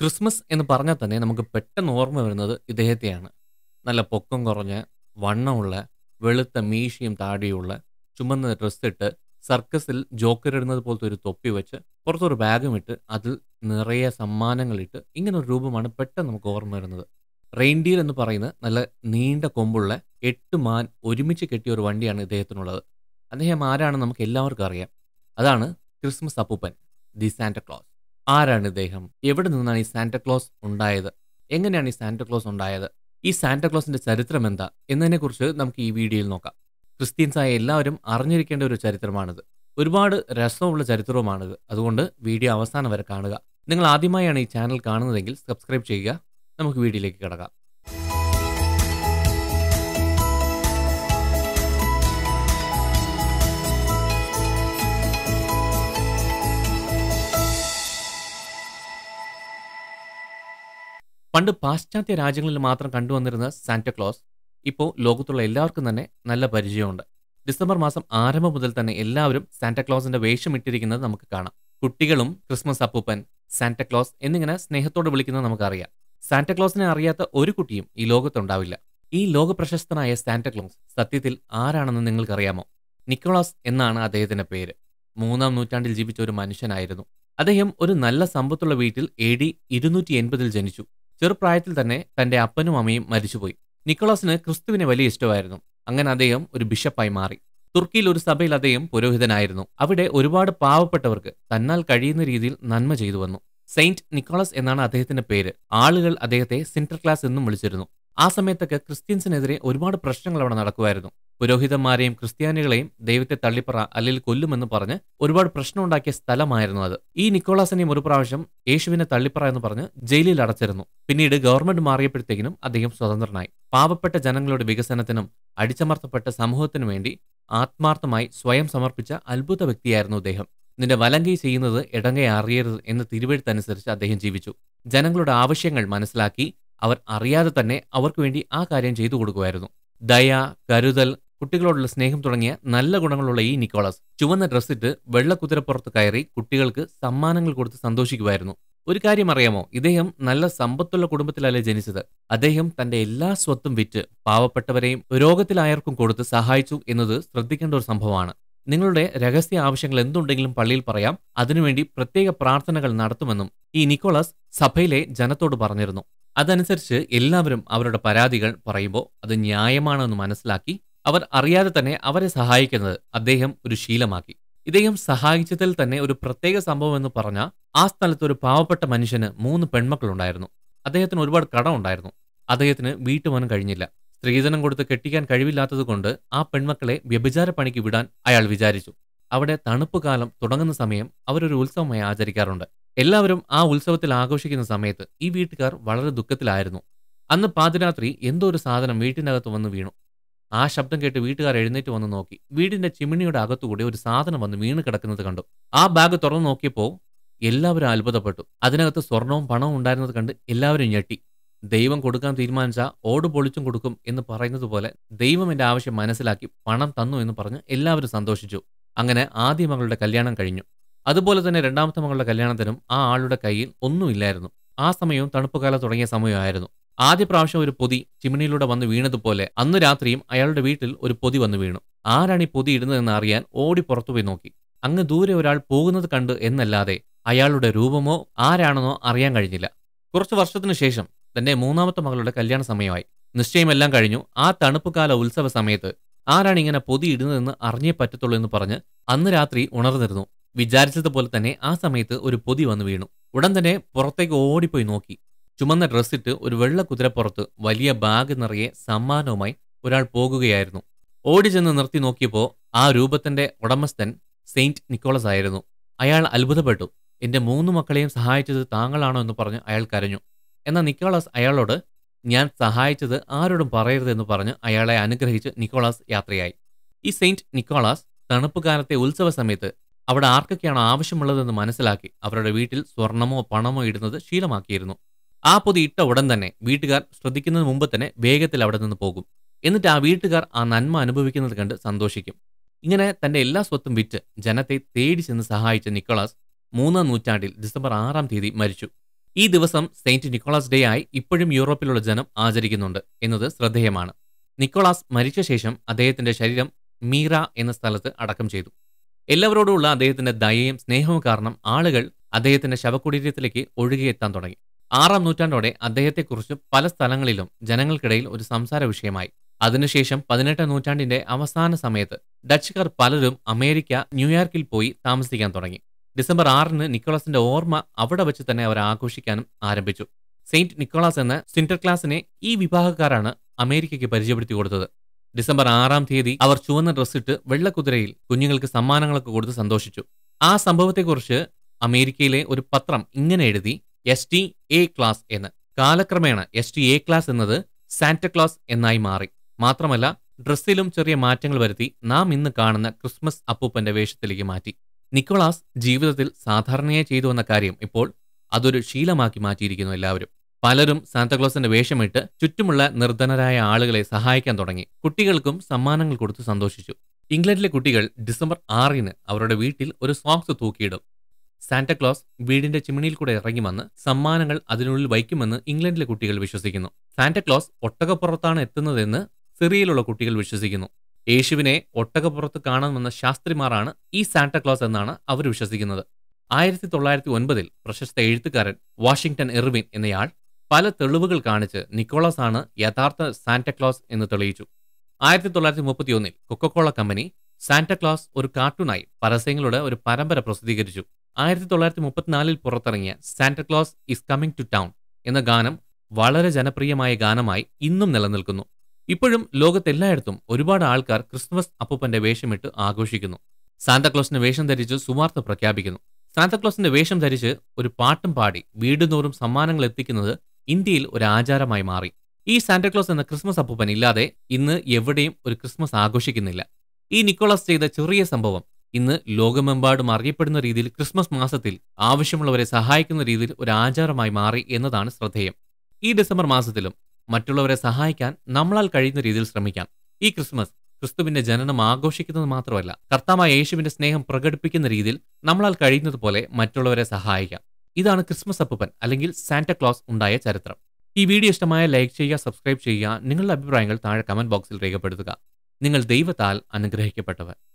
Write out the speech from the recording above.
Christmas എന്ന് പറഞ്ഞാൽ തന്നെ നമുക്ക് പെട്ടെന്ന് ഓർമ്മ വരുന്നത് ഇദ്ദേഹത്തെയാണ് നല്ല പൊക്കം കുറഞ്ഞ വണ്ണമുള്ള വെളുത്ത മീശയും താടിയുള്ള ചുമന്ന ഡ്രസ്സിട്ട് സർക്കസിൽ ജോക്കറിടുന്നത് പോലത്തെ ഒരു തൊപ്പി വെച്ച് പുറത്തൊരു ബാഗും ഇട്ട് അതിൽ നിറയെ സമ്മാനങ്ങളിട്ട് ഇങ്ങനെ ഒരു രൂപമാണ് പെട്ടെന്ന് നമുക്ക് ഓർമ്മ വരുന്നത് റെയിൻഡിയർ എന്ന് പറയുന്ന നല്ല നീണ്ട കൊമ്പുള്ള എട്ട് മാൻ ഒരുമിച്ച് കെട്ടിയ ഒരു വണ്ടിയാണ് ഇദ്ദേഹത്തിനുള്ളത് അദ്ദേഹം ആരാണെന്ന് നമുക്ക് എല്ലാവർക്കും അറിയാം അതാണ് ക്രിസ്മസ് അപ്പൂപ്പൻ ദി സാന്റ ക്ലോസ് ആരാണ് ഇദ്ദേഹം എവിടെ നിന്നാണ് ഈ സാന്റക്ലോസ് ഉണ്ടായത് എങ്ങനെയാണ് ഈ സാന്റക്ലോസ് ഉണ്ടായത് ഈ സാന്റക്ലോസിന്റെ ചരിത്രം എന്താ കുറിച്ച് നമുക്ക് ഈ വീഡിയോയിൽ നോക്കാം ക്രിസ്ത്യൻസായ എല്ലാവരും അറിഞ്ഞിരിക്കേണ്ട ഒരു ചരിത്രമാണിത് ഒരുപാട് രസമുള്ള ചരിത്രവുമാണിത് അതുകൊണ്ട് വീഡിയോ അവസാനം വരെ കാണുക നിങ്ങൾ ആദ്യമായാണ് ഈ ചാനൽ കാണുന്നതെങ്കിൽ സബ്സ്ക്രൈബ് ചെയ്യുക നമുക്ക് വീഡിയോയിലേക്ക് കിടക്കാം പണ്ട് പാശ്ചാത്യ രാജ്യങ്ങളിൽ മാത്രം കണ്ടുവന്നിരുന്ന സാന്റക്ലോസ് ഇപ്പോൾ ലോകത്തുള്ള എല്ലാവർക്കും തന്നെ നല്ല പരിചയമുണ്ട് ഡിസംബർ മാസം ആരംഭം മുതൽ തന്നെ എല്ലാവരും സാന്റക്ലോസിന്റെ വേഷം ഇട്ടിരിക്കുന്നത് നമുക്ക് കാണാം കുട്ടികളും ക്രിസ്മസ് അപ്പൂപ്പൻ സാന്റക്ലോസ് എന്നിങ്ങനെ സ്നേഹത്തോടെ വിളിക്കുന്നത് നമുക്കറിയാം സാന്റക്ലോസിനെ അറിയാത്ത ഒരു കുട്ടിയും ഈ ലോകത്തുണ്ടാവില്ല ഈ ലോകപ്രശസ്തനായ സാന്റക്ലോസ് സത്യത്തിൽ ആരാണെന്ന് നിങ്ങൾക്കറിയാമോ നിക്കോളാസ് എന്നാണ് അദ്ദേഹത്തിന്റെ പേര് മൂന്നാം നൂറ്റാണ്ടിൽ ജീവിച്ച ഒരു മനുഷ്യനായിരുന്നു അദ്ദേഹം ഒരു നല്ല സമ്പത്തുള്ള വീട്ടിൽ എ ഡി ഇരുന്നൂറ്റി എൺപതിൽ ജനിച്ചു ചെറുപ്രായത്തിൽ തന്നെ തന്റെ അപ്പനും അമ്മയും മരിച്ചുപോയി നിക്കോളസിന് ക്രിസ്തുവിനെ വലിയ ഇഷ്ടമായിരുന്നു അങ്ങനെ അദ്ദേഹം ഒരു ബിഷപ്പായി മാറി തുർക്കിയിൽ ഒരു സഭയിൽ അദ്ദേഹം പുരോഹിതനായിരുന്നു അവിടെ ഒരുപാട് പാവപ്പെട്ടവർക്ക് തന്നാൽ കഴിയുന്ന രീതിയിൽ നന്മ ചെയ്തു വന്നു സെയിന്റ് നിക്കോളസ് എന്നാണ് അദ്ദേഹത്തിന്റെ പേര് ആളുകൾ അദ്ദേഹത്തെ സിന്റർ ക്ലാസ് എന്നും വിളിച്ചിരുന്നു ആ സമയത്തൊക്കെ ക്രിസ്ത്യൻസിനെതിരെ ഒരുപാട് പ്രശ്നങ്ങൾ അവിടെ നടക്കുമായിരുന്നു പുരോഹിതന്മാരെയും ക്രിസ്ത്യാനികളെയും ദൈവത്തെ തള്ളിപ്പറ അല്ലെങ്കിൽ കൊല്ലുമെന്ന് പറഞ്ഞ് ഒരുപാട് പ്രശ്നമുണ്ടാക്കിയ സ്ഥലമായിരുന്നു അത് ഈ നിക്കോളാസിനെയും ഒരു പ്രാവശ്യം യേശുവിനെ തള്ളിപ്പറ എന്ന് പറഞ്ഞ് ജയിലിൽ അടച്ചിരുന്നു പിന്നീട് ഗവൺമെന്റ് മാറിയപ്പോഴത്തേക്കിനും അദ്ദേഹം സ്വതന്ത്രനായി പാവപ്പെട്ട ജനങ്ങളുടെ വികസനത്തിനും അടിച്ചമർത്തപ്പെട്ട സമൂഹത്തിനു വേണ്ടി ആത്മാർത്ഥമായി സ്വയം സമർപ്പിച്ച അത്ഭുത വ്യക്തിയായിരുന്നു അദ്ദേഹം നിന്റെ വലങ്കൈ ചെയ്യുന്നത് ഇടങ്കൈ അറിയരുത് എന്ന തിരുവഴുത്തനുസരിച്ച് അദ്ദേഹം ജീവിച്ചു ജനങ്ങളുടെ ആവശ്യങ്ങൾ മനസ്സിലാക്കി അവർ അറിയാതെ തന്നെ അവർക്ക് വേണ്ടി ആ കാര്യം ചെയ്തു കൊടുക്കുമായിരുന്നു ദയ കരുതൽ കുട്ടികളോടുള്ള സ്നേഹം തുടങ്ങിയ നല്ല ഗുണങ്ങളുള്ള ഈ നിക്കോളസ് ചുവന്ന ഡ്രസ്സിട്ട് വെള്ളക്കുതിരപ്പുറത്ത് കയറി കുട്ടികൾക്ക് സമ്മാനങ്ങൾ കൊടുത്ത് സന്തോഷിക്കുമായിരുന്നു ഒരു കാര്യം അറിയാമോ ഇദ്ദേഹം നല്ല സമ്പത്തുള്ള കുടുംബത്തിലല്ലേ ജനിച്ചത് അദ്ദേഹം തന്റെ എല്ലാ സ്വത്തും വിറ്റ് പാവപ്പെട്ടവരെയും രോഗത്തിലായർക്കും കൊടുത്ത് സഹായിച്ചു എന്നത് ശ്രദ്ധിക്കേണ്ട ഒരു സംഭവമാണ് നിങ്ങളുടെ രഹസ്യ ആവശ്യങ്ങൾ എന്തുണ്ടെങ്കിലും പള്ളിയിൽ പറയാം അതിനുവേണ്ടി പ്രത്യേക പ്രാർത്ഥനകൾ നടത്തുമെന്നും ഈ നിക്കോളസ് സഭയിലെ ജനത്തോട് പറഞ്ഞിരുന്നു അതനുസരിച്ച് എല്ലാവരും അവരുടെ പരാതികൾ പറയുമ്പോൾ അത് ന്യായമാണെന്ന് മനസ്സിലാക്കി അവർ അറിയാതെ തന്നെ അവരെ സഹായിക്കുന്നത് അദ്ദേഹം ഒരു ശീലമാക്കി ഇദ്ദേഹം സഹായിച്ചതിൽ തന്നെ ഒരു പ്രത്യേക സംഭവം എന്ന് പറഞ്ഞാൽ ആ സ്ഥലത്ത് ഒരു പാവപ്പെട്ട മനുഷ്യന് മൂന്ന് പെൺമക്കളുണ്ടായിരുന്നു അദ്ദേഹത്തിന് ഒരുപാട് കടം ഉണ്ടായിരുന്നു അദ്ദേഹത്തിന് വീട്ടുവാനും കഴിഞ്ഞില്ല സ്ത്രീധനം കൊടുത്ത് കെട്ടിക്കാൻ കഴിവില്ലാത്തതുകൊണ്ട് ആ പെൺമക്കളെ വ്യഭിചാര പണിക്ക് വിടാൻ അയാൾ വിചാരിച്ചു അവിടെ തണുപ്പ് കാലം തുടങ്ങുന്ന സമയം അവരൊരു ഉത്സവമായി ആചരിക്കാറുണ്ട് എല്ലാവരും ആ ഉത്സവത്തിൽ ആഘോഷിക്കുന്ന സമയത്ത് ഈ വീട്ടുകാർ വളരെ ദുഃഖത്തിലായിരുന്നു അന്ന് പാതിരാത്രി എന്തോ ഒരു സാധനം വീട്ടിനകത്ത് വന്ന് വീണു ആ ശബ്ദം കേട്ട് വീട്ടുകാർ എഴുന്നേറ്റ് വന്ന് നോക്കി വീടിന്റെ ചിമിണിയുടെ അകത്തുകൂടി ഒരു സാധനം വന്ന് വീണ് കിടക്കുന്നത് കണ്ടു ആ ബാഗ് തുറന്നു നോക്കിയപ്പോൾ എല്ലാവരും അത്ഭുതപ്പെട്ടു അതിനകത്ത് സ്വർണവും പണവും ഉണ്ടായിരുന്നത് കണ്ട് എല്ലാവരും ഞെട്ടി ദൈവം കൊടുക്കാൻ തീരുമാനിച്ച ഓട് പൊളിച്ചും കൊടുക്കും എന്ന് പറയുന്നത് പോലെ ദൈവം എന്റെ ആവശ്യം മനസ്സിലാക്കി പണം തന്നു എന്ന് പറഞ്ഞ് എല്ലാവരും സന്തോഷിച്ചു അങ്ങനെ ആദ്യ മകളുടെ കല്യാണം കഴിഞ്ഞു അതുപോലെ തന്നെ രണ്ടാമത്തെ മകളുടെ കല്യാണത്തിനും ആ ആളുടെ കയ്യിൽ ഒന്നുമില്ലായിരുന്നു ആ സമയവും തണുപ്പുകാലം തുടങ്ങിയ സമയമായിരുന്നു ആദ്യ പ്രാവശ്യം ഒരു പൊതി ചിമിനിയിലൂടെ വന്ന് വീണതുപോലെ അന്ന് രാത്രിയും അയാളുടെ വീട്ടിൽ ഒരു പൊതി വന്ന് വീണു ആരാണ് ഈ പൊതി ഇടുന്നതെന്ന് അറിയാൻ ഓടി പുറത്തുപോയി നോക്കി അങ്ങ് ദൂരെ ഒരാൾ പോകുന്നത് കണ്ട് എന്നല്ലാതെ അയാളുടെ രൂപമോ ആരാണെന്നോ അറിയാൻ കഴിഞ്ഞില്ല കുറച്ച് വർഷത്തിനു ശേഷം തന്റെ മൂന്നാമത്തെ മകളുടെ കല്യാണ സമയമായി നിശ്ചയമെല്ലാം കഴിഞ്ഞു ആ തണുപ്പുകാല ഉത്സവ സമയത്ത് ആരാണ് ഇങ്ങനെ പൊതി ഇടുന്നതെന്ന് അറിഞ്ഞേ പറ്റത്തുള്ളൂ എന്ന് പറഞ്ഞ് അന്ന് രാത്രി ഉണർന്നിരുന്നു വിചാരിച്ചതുപോലെ തന്നെ ആ സമയത്ത് ഒരു പൊതി വന്നു വീണു ഉടൻ തന്നെ പുറത്തേക്ക് ഓടിപ്പോയി നോക്കി ചുമന്ന ഡ്രസ്സിട്ട് ഒരു വെള്ള കുതിരപ്പുറത്ത് വലിയ ബാഗ് നിറയെ സമ്മാനവുമായി ഒരാൾ പോകുകയായിരുന്നു ഓടി ചെന്ന് നിർത്തി നോക്കിയപ്പോൾ ആ രൂപത്തിന്റെ ഉടമസ്ഥൻ സെയിന്റ് നിക്കോളസ് ആയിരുന്നു അയാൾ അത്ഭുതപ്പെട്ടു എന്റെ മൂന്ന് മക്കളെയും സഹായിച്ചത് താങ്കളാണോ എന്ന് പറഞ്ഞ് അയാൾ കരഞ്ഞു എന്നാൽ നിക്കോളാസ് അയാളോട് ഞാൻ സഹായിച്ചത് ആരോടും പറയരുത് എന്ന് പറഞ്ഞ് അയാളെ അനുഗ്രഹിച്ച് നിക്കോളാസ് യാത്രയായി ഈ സെയിന്റ് നിക്കോളാസ് തണുപ്പ് കാലത്തെ ഉത്സവ സമയത്ത് അവിടെ ആർക്കൊക്കെയാണ് ആവശ്യമുള്ളതെന്ന് മനസ്സിലാക്കി അവരുടെ വീട്ടിൽ സ്വർണമോ പണമോ ഇടുന്നത് ശീലമാക്കിയിരുന്നു ആ പൊതി ഇട്ട ഉടൻ തന്നെ വീട്ടുകാർ ശ്രദ്ധിക്കുന്നതിന് മുമ്പ് തന്നെ വേഗത്തിൽ അവിടെ നിന്ന് പോകും എന്നിട്ട് ആ വീട്ടുകാർ ആ നന്മ അനുഭവിക്കുന്നത് കണ്ട് സന്തോഷിക്കും ഇങ്ങനെ തന്റെ എല്ലാ സ്വത്തും വിറ്റ് ജനത്തെ തേടി ചെന്ന് സഹായിച്ച നിക്കോളാസ് മൂന്നാം നൂറ്റാണ്ടിൽ ഡിസംബർ ആറാം തീയതി മരിച്ചു ഈ ദിവസം സെയിന്റ് നിക്കോളാസ് ഡേ ആയി ഇപ്പോഴും യൂറോപ്പിലുള്ള ജനം ആചരിക്കുന്നുണ്ട് എന്നത് ശ്രദ്ധേയമാണ് നിക്കോളാസ് മരിച്ച ശേഷം അദ്ദേഹത്തിന്റെ ശരീരം മീറ എന്ന സ്ഥലത്ത് അടക്കം ചെയ്തു എല്ലാവരോടുമുള്ള അദ്ദേഹത്തിന്റെ ദയയും സ്നേഹവും കാരണം ആളുകൾ അദ്ദേഹത്തിന്റെ ശവകുടീരത്തിലേക്ക് ഒഴുകിയെത്താൻ തുടങ്ങി ആറാം നൂറ്റാണ്ടോടെ അദ്ദേഹത്തെക്കുറിച്ച് പല സ്ഥലങ്ങളിലും ജനങ്ങൾക്കിടയിൽ ഒരു സംസാര വിഷയമായി അതിനുശേഷം പതിനെട്ടാം നൂറ്റാണ്ടിന്റെ അവസാന സമയത്ത് ഡച്ചുകാർ പലരും അമേരിക്ക ന്യൂയോർക്കിൽ പോയി താമസിക്കാൻ തുടങ്ങി ഡിസംബർ ആറിന് നിക്കോളസിന്റെ ഓർമ്മ അവിടെ വെച്ച് തന്നെ അവർ ആഘോഷിക്കാനും ആരംഭിച്ചു സെയിന്റ് നിക്കോളാസ് എന്ന സിന്റർക്ലാസിനെ ഈ വിഭാഗക്കാരാണ് അമേരിക്കയ്ക്ക് പരിചയപ്പെടുത്തി കൊടുത്തത് ഡിസംബർ ആറാം തീയതി അവർ ചുവന്ന ഡ്രസ്സിട്ട് വെള്ളക്കുതിരയിൽ കുഞ്ഞുങ്ങൾക്ക് സമ്മാനങ്ങളൊക്കെ കൊടുത്ത് സന്തോഷിച്ചു ആ സംഭവത്തെക്കുറിച്ച് അമേരിക്കയിലെ ഒരു പത്രം ഇങ്ങനെ എഴുതി എസ് ടി എ ക്ലാസ് എന്ന് കാലക്രമേണ എസ് ടി എ ക്ലാസ് എന്നത് സാന്റക്ലാസ് എന്നായി മാറി മാത്രമല്ല ഡ്രസ്സിലും ചെറിയ മാറ്റങ്ങൾ വരുത്തി നാം ഇന്ന് കാണുന്ന ക്രിസ്മസ് അപ്പൂപ്പന്റെ വേഷത്തിലേക്ക് മാറ്റി നിക്കോളാസ് ജീവിതത്തിൽ സാധാരണയായി ചെയ്തു വന്ന കാര്യം ഇപ്പോൾ അതൊരു ശീലമാക്കി മാറ്റിയിരിക്കുന്നു എല്ലാവരും പലരും സാന്താക്ലോസിന്റെ വേഷമിട്ട് ചുറ്റുമുള്ള നിർധനരായ ആളുകളെ സഹായിക്കാൻ തുടങ്ങി കുട്ടികൾക്കും സമ്മാനങ്ങൾ കൊടുത്ത് സന്തോഷിച്ചു ഇംഗ്ലണ്ടിലെ കുട്ടികൾ ഡിസംബർ ആറിന് അവരുടെ വീട്ടിൽ ഒരു സോക്സ് തൂക്കിയിടും സാന്റക്ലോസ് വീടിന്റെ ചിമിണിയിൽ കൂടെ ഇറങ്ങി വന്ന് സമ്മാനങ്ങൾ അതിനുള്ളിൽ വയ്ക്കുമെന്ന് ഇംഗ്ലണ്ടിലെ കുട്ടികൾ വിശ്വസിക്കുന്നു സാന്റക്ലോസ് ഒട്ടകപ്പുറത്താണ് എത്തുന്നതെന്ന് സിറിയയിലുള്ള കുട്ടികൾ വിശ്വസിക്കുന്നു യേശുവിനെ ഒട്ടകപ്പുറത്ത് കാണാമെന്ന ശാസ്ത്രിമാരാണ് ഈ സാന്റക്ലോസ് എന്നാണ് അവർ വിശ്വസിക്കുന്നത് ആയിരത്തി തൊള്ളായിരത്തി ഒൻപതിൽ പ്രശസ്ത എഴുത്തുകാരൻ വാഷിംഗ്ടൺ എർവിൻ എന്നയാൾ പല തെളിവുകൾ കാണിച്ച് നിക്കോളസ് ആണ് യഥാർത്ഥ സാന്റക്ലോസ് എന്ന് തെളിയിച്ചു ആയിരത്തി തൊള്ളായിരത്തി മുപ്പത്തിയൊന്നിൽ കൊക്കക്കോള കമ്പനി സാന്റക്ലോസ് ഒരു കാർട്ടൂണായി പരസ്യങ്ങളുടെ ഒരു പരമ്പര പ്രസിദ്ധീകരിച്ചു ആയിരത്തി തൊള്ളായിരത്തി മുപ്പത്തിനാലിൽ പുറത്തിറങ്ങിയ Santa Claus is coming to town എന്ന ഗാനം വളരെ ജനപ്രിയമായ ഗാനമായി ഇന്നും നിലനിൽക്കുന്നു ഇപ്പോഴും ലോകത്തെല്ലായിടത്തും ഒരുപാട് ആൾക്കാർ ക്രിസ്മസ് അപ്പൂപ്പന്റെ വേഷമിട്ട് ആഘോഷിക്കുന്നു സാന്താക്ലോസിന് വേഷം ധരിച്ച് സുവാർത്ത പ്രഖ്യാപിക്കുന്നു സാന്താക്ലോസിന്റെ വേഷം ധരിച്ച് ഒരു പാട്ടും പാടി വീടുതോറും സമ്മാനങ്ങൾ എത്തിക്കുന്നത് ഇന്ത്യയിൽ ഒരു ആചാരമായി മാറി ഈ സാന്റക്ലോസ് എന്ന ക്രിസ്മസ് അപ്പൂപ്പൻ ഇല്ലാതെ ഇന്ന് എവിടെയും ഒരു ക്രിസ്മസ് ആഘോഷിക്കുന്നില്ല ഈ നിക്കോളാസ് ചെയ്ത ചെറിയ സംഭവം ഇന്ന് ലോകമെമ്പാടും അറിയപ്പെടുന്ന രീതിയിൽ ക്രിസ്മസ് മാസത്തിൽ ആവശ്യമുള്ളവരെ സഹായിക്കുന്ന രീതിയിൽ ഒരു ആചാരമായി മാറി എന്നതാണ് ശ്രദ്ധേയം ഈ ഡിസംബർ മാസത്തിലും മറ്റുള്ളവരെ സഹായിക്കാൻ നമ്മളാൽ കഴിയുന്ന രീതിയിൽ ശ്രമിക്കാം ഈ ക്രിസ്മസ് ക്രിസ്തുവിന്റെ ജനനം ആഘോഷിക്കുന്നത് മാത്രമല്ല കർത്താമായ യേശുവിന്റെ സ്നേഹം പ്രകടിപ്പിക്കുന്ന രീതിയിൽ നമ്മളാൽ കഴിയുന്നത് പോലെ മറ്റുള്ളവരെ സഹായിക്കാം ഇതാണ് ക്രിസ്മസ് അപ്പൂപ്പൻ അല്ലെങ്കിൽ ക്ലോസ് ഉണ്ടായ ചരിത്രം ഈ വീഡിയോ ഇഷ്ടമായ ലൈക്ക് ചെയ്യുക സബ്സ്ക്രൈബ് ചെയ്യുക നിങ്ങളുടെ അഭിപ്രായങ്ങൾ താഴെ കമന്റ് ബോക്സിൽ രേഖപ്പെടുത്തുക നിങ്ങൾ ദൈവത്താൽ അനുഗ്രഹിക്കപ്പെട്ടവർ